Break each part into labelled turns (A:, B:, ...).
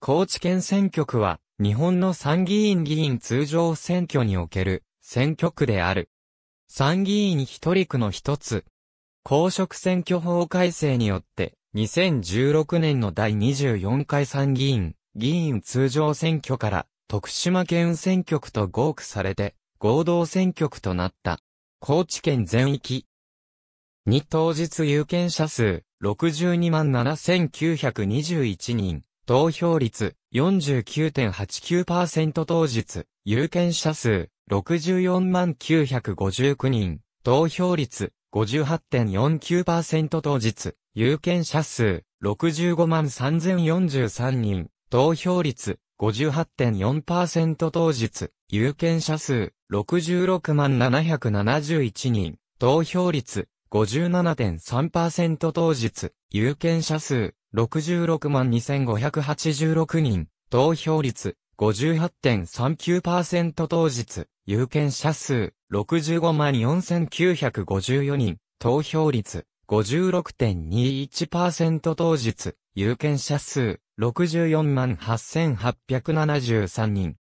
A: 高知県選挙区は、日本の参議院議員通常選挙における選挙区である。参議院一人区の一つ。公職選挙法改正によって、2016年の第24回参議院議員通常選挙から徳島県選挙区と合区されて合同選挙区となった。高知県全域。に当日有権者数62万7921人。投票率49.89%当日、有権者数64万959人、投票率58.49%当日、有権者数65万3043人、投票率58.4%当日、有権者数66万771人、投票率57.3%当日、有権者数66 2586人、投票率58.39%当日、有権者数65 4954人、投票率56.21%当日、有権者数64 8873人。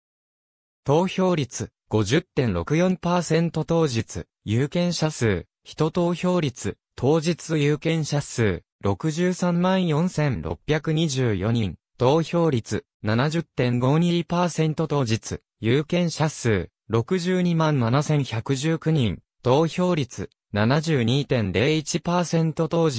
A: 投票率50.64%当日、有権者数、人投票率、当日有権者数634,624人、投票率70.52%当日、有権者数627,119人、投票率72.01%当日、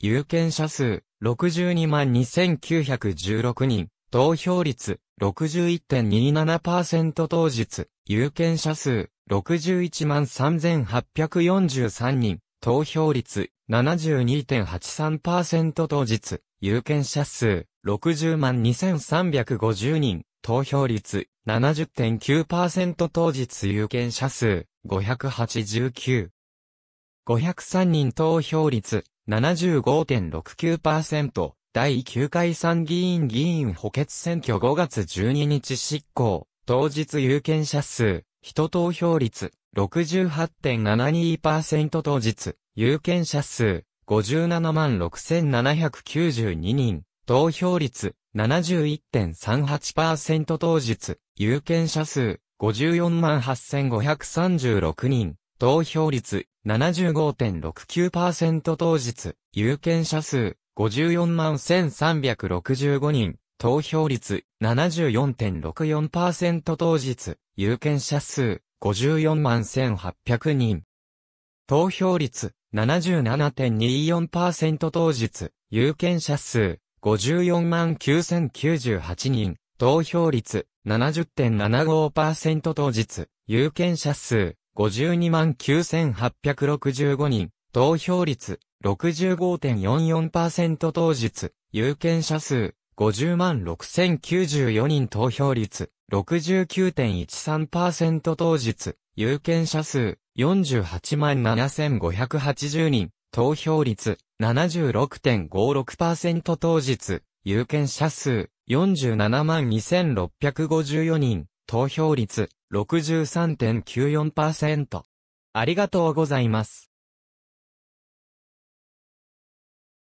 A: 有権者数622,916人、投票率61.27%当日、有権者数61 3843人、投票率72.83%当日、有権者数、60万2350人、投票率、70.9%当日有権者数、589。503人投票率、75.69%、第9回参議院議員補欠選挙5月12日執行、当日有権者数、人投票率、68.72%当日、有権者数、57万6792人、投票率、71.38%当日、有権者数、54万8536人、投票率、75.69%当日、有権者数、54万1365人、投票率、74.64%当日、有権者数、54万1800人。投票率、77.24%当日、有権者数、54 9098人、投票率、70.75%当日、有権者数、52 9865人、投票率、65.44%当日、有権者数、50 6094人投票率、69.13%当日、有権者数、48 7580人、投票率76.56%当日、有権者数47 2654人、投票率63.94%。ありがとうございます。